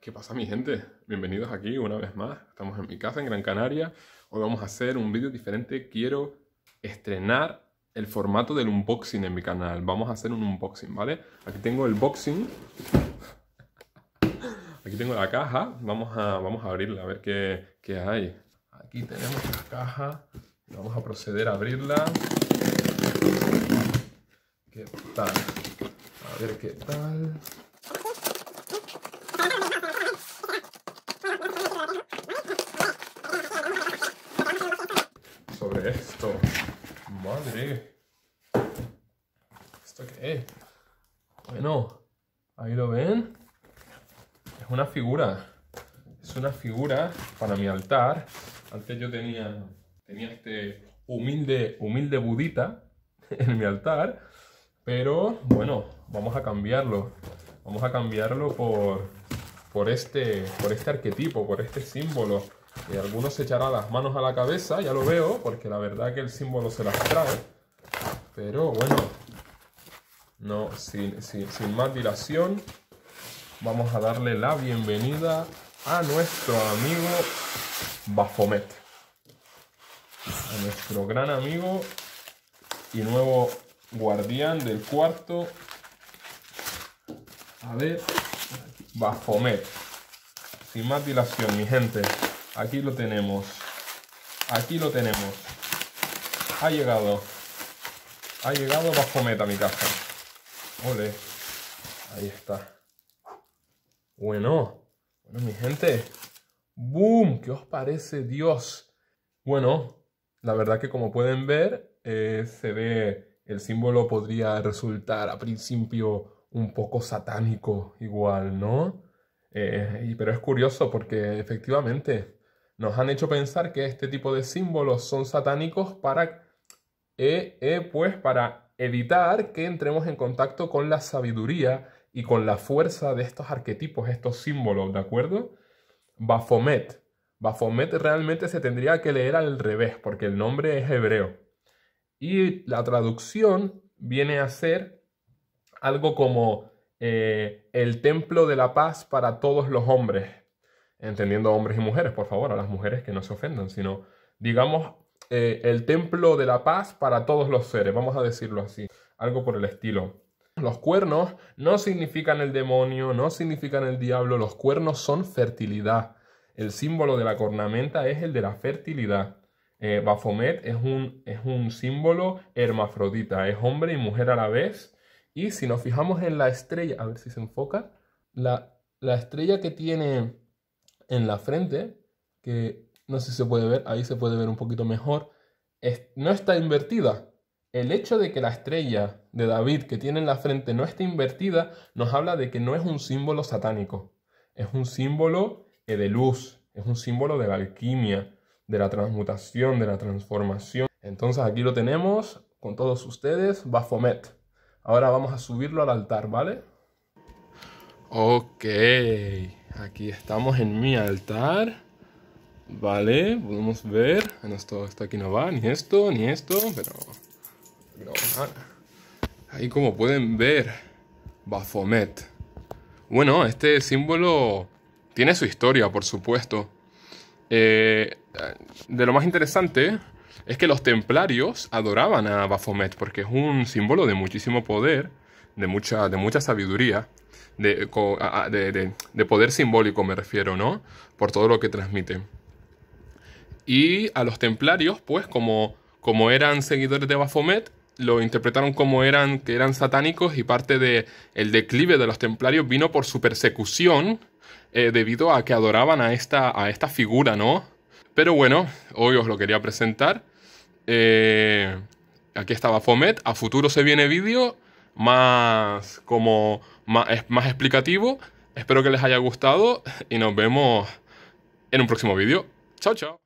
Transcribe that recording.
¿Qué pasa mi gente? Bienvenidos aquí una vez más. Estamos en mi casa en Gran Canaria. Hoy vamos a hacer un vídeo diferente. Quiero estrenar el formato del unboxing en mi canal. Vamos a hacer un unboxing, ¿vale? Aquí tengo el boxing. Aquí tengo la caja. Vamos a, vamos a abrirla, a ver qué, qué hay. Aquí tenemos la caja. Vamos a proceder a abrirla. ¿Qué tal? A ver qué tal. esto. Madre. ¿Esto qué es? Bueno, ahí lo ven. Es una figura. Es una figura para mi altar. Antes yo tenía, tenía este humilde, humilde budita en mi altar. Pero bueno, vamos a cambiarlo. Vamos a cambiarlo por, por, este, por este arquetipo, por este símbolo. Y algunos se echará las manos a la cabeza, ya lo veo, porque la verdad que el símbolo se las trae. Pero bueno, no, sin, sin más dilación, vamos a darle la bienvenida a nuestro amigo Bafomet. A nuestro gran amigo y nuevo guardián del cuarto. A ver, Bafomet. Sin más dilación, mi gente. Aquí lo tenemos. Aquí lo tenemos. Ha llegado. Ha llegado bajo meta mi caja. Ole. Ahí está. Bueno. Bueno, mi gente. ¡Boom! ¿Qué os parece Dios? Bueno, la verdad que como pueden ver, eh, se ve el símbolo podría resultar a principio un poco satánico igual, ¿no? Eh, pero es curioso porque efectivamente nos han hecho pensar que este tipo de símbolos son satánicos para, eh, eh, pues para evitar que entremos en contacto con la sabiduría y con la fuerza de estos arquetipos, estos símbolos, ¿de acuerdo? Baphomet. Baphomet realmente se tendría que leer al revés, porque el nombre es hebreo. Y la traducción viene a ser algo como eh, el templo de la paz para todos los hombres, entendiendo hombres y mujeres, por favor, a las mujeres que no se ofendan, sino, digamos, eh, el templo de la paz para todos los seres, vamos a decirlo así, algo por el estilo. Los cuernos no significan el demonio, no significan el diablo, los cuernos son fertilidad. El símbolo de la cornamenta es el de la fertilidad. Eh, Baphomet es un, símbolo hermafrodita, es hombre y mujer a la vez. Y si nos fijamos en la estrella, a ver si se enfoca, la, la estrella que tiene en la frente, que no sé si se puede ver, ahí se puede ver un poquito mejor, no está invertida. El hecho de que la estrella de David que tiene en la frente no esté invertida nos habla de que no es un símbolo satánico, es un símbolo eh, de luz, es un símbolo de la alquimia, de la transmutación, de la transformación. Entonces aquí lo tenemos con todos ustedes, Bafomet. Ahora vamos a subirlo al altar, ¿vale? Ok. Aquí estamos en mi altar. Vale, podemos ver. esto, aquí no va, ni esto, ni esto, pero... Ahí como pueden ver, Baphomet. Bueno, este símbolo tiene su historia, por supuesto. Eh, de lo más interesante es que los templarios adoraban a Baphomet porque es un símbolo de muchísimo poder de mucha, de mucha sabiduría, de, poder simbólico me refiero, ¿no? Por todo lo que transmite. Y a los templarios, pues como, como eran seguidores de Baphomet, lo interpretaron como eran, que eran satánicos y parte del el declive de los templarios vino por su persecución eh, debido a que adoraban a esta, a esta figura, ¿no? Pero bueno, hoy os lo quería presentar. Eh, aquí estaba Fomet. A futuro se viene vídeo más como más, explicativo. Espero que les haya gustado y nos vemos en un próximo vídeo. Chao, chao.